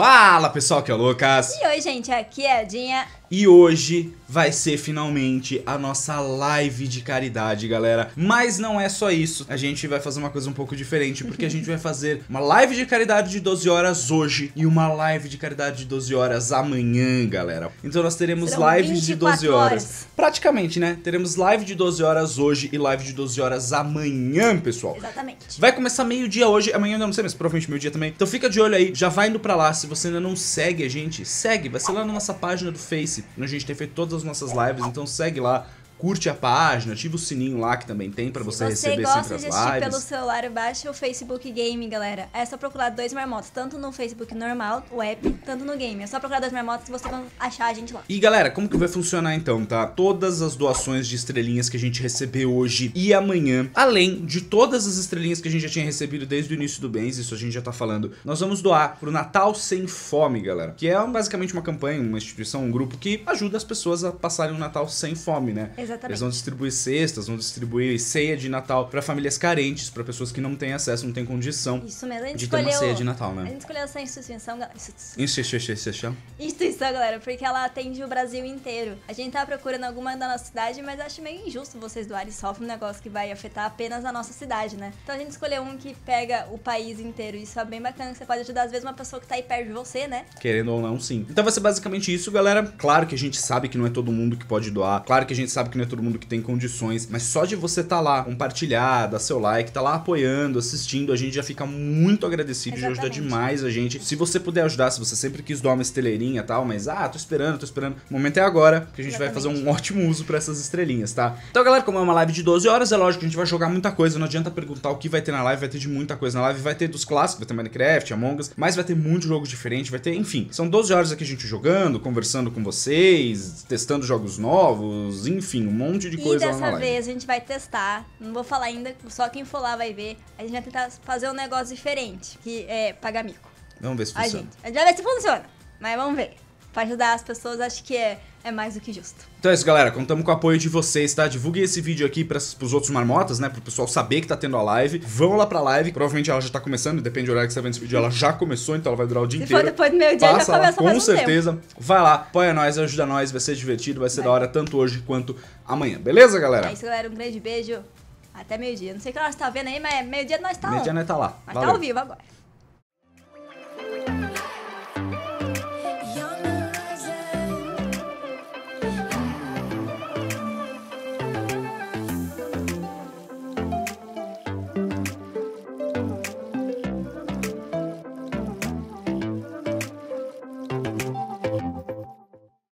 Fala pessoal, que é o Lucas. E oi, gente, aqui é a Dinha. E hoje vai ser finalmente a nossa live de caridade, galera. Mas não é só isso. A gente vai fazer uma coisa um pouco diferente, porque a gente vai fazer uma live de caridade de 12 horas hoje e uma live de caridade de 12 horas amanhã, galera. Então nós teremos Serão lives de 12 horas. horas. Praticamente, né? Teremos live de 12 horas hoje e live de 12 horas amanhã, pessoal. Exatamente. Vai começar meio-dia hoje, amanhã eu não sei, mas provavelmente meio-dia também. Então fica de olho aí, já vai indo pra lá se você ainda não segue a gente, segue, vai ser lá na nossa página do Face, onde a gente tem feito todas as nossas lives, então segue lá, curte a página, ativa o sininho lá que também tem para você, você receber sempre as lives. Se você gosta de assistir pelo celular, baixa o Facebook Game, galera. É só procurar Dois Marmotos, tanto no Facebook normal, o app, tanto no game. É só procurar Dois Marmotos e você vai achar a gente lá. E galera, como que vai funcionar então, tá? Todas as doações de estrelinhas que a gente receber hoje e amanhã, além de todas as estrelinhas que a gente já tinha recebido desde o início do Bens, isso a gente já tá falando, nós vamos doar pro Natal Sem Fome, galera. Que é basicamente uma campanha, uma instituição, um grupo que ajuda as pessoas a passarem o um Natal sem fome, né? Exatamente. Exatamente. Eles vão distribuir cestas, vão distribuir ceia de Natal para famílias carentes, para pessoas que não têm acesso, não têm condição Isso mesmo. A gente de escolheu, ter uma ceia de Natal, né? A gente escolheu essa instituição, instituição. Instituição, galera, porque ela atende o Brasil inteiro. A gente tá procurando alguma da nossa cidade, mas acho meio injusto vocês doarem só pra um negócio que vai afetar apenas a nossa cidade, né? Então a gente escolheu um que pega o país inteiro. Isso é bem bacana, você pode ajudar às vezes uma pessoa que tá aí perto de você, né? Querendo ou não, sim. Então vai ser basicamente isso, galera. Claro que a gente sabe que não é todo mundo que pode doar. Claro que a gente sabe que não é todo mundo que tem condições, mas só de você estar tá lá, compartilhar, dar seu like, tá lá apoiando, assistindo, a gente já fica muito agradecido, e já ajuda demais a gente. Se você puder ajudar, se você sempre quis dar uma estrelinha e tal, mas ah, tô esperando, tô esperando, o momento é agora, que a gente Exatamente. vai fazer um ótimo uso para essas estrelinhas, tá? Então, galera, como é uma live de 12 horas, é lógico que a gente vai jogar muita coisa, não adianta perguntar o que vai ter na live, vai ter de muita coisa na live, vai ter dos clássicos, vai ter Minecraft, Among Us, mas vai ter muito jogo diferente, vai ter, enfim, são 12 horas aqui a gente jogando, conversando com vocês, testando jogos novos, enfim, um monte de coisa e lá na live. dessa vez a gente vai testar, não vou falar ainda, só quem for lá vai ver. A gente vai tentar fazer um negócio diferente, que é pagar mico. Vamos ver se a funciona. Gente, a gente vai ver se funciona, mas vamos ver para ajudar as pessoas, acho que é, é mais do que justo. Então é isso, galera. Contamos com o apoio de vocês, tá? Divulguem esse vídeo aqui para os outros marmotas, né? Para o pessoal saber que tá tendo a live. Vão lá pra live. Provavelmente ela já tá começando, depende do horário que você vendo esse vídeo. Ela já começou, então ela vai durar o dia Se inteiro. depois do meio dia, Passa já começa lá, Com um certeza. Tempo. Vai lá, apoia nós, ajuda nós. Vai ser divertido, vai ser vai. da hora tanto hoje quanto amanhã. Beleza, galera? É isso, galera. Um grande beijo. Até meio-dia. Não sei que hora você tá vendo aí, mas meio-dia nós tá Meio-dia nós tá lá. Mas tá ao vivo agora.